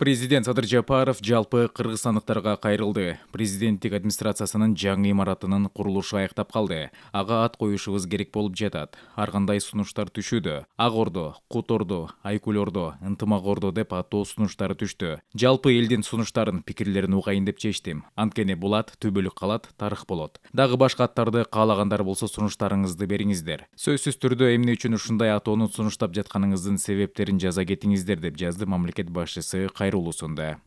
президент садыр жапаров жалпы кыргызстандыктарга кайрылды президенттик администрациясынын жаңы имаратынын курулушу аяктап калды ага ат коюшубуз керек болуп жатат ар кандай сунуштар түшүүдө ак ордо кут ордо айкүл ордо ынтымак ордо деп атоо сунуштары түштү жалпы элдин сунуштарын пикирлерин угайын деп чечтим анткени бул ат түбөлүк калат тарых болот дагы башка аттарды каалагандар болсо сунуштарыңызды бериңиздер сөзсүз түрдө эмне үчүн ушундай атоону сунуштап жатканыңыздын себептерин жаза кетиңиздер деп жазды мамлекет башчысы ayrılısında.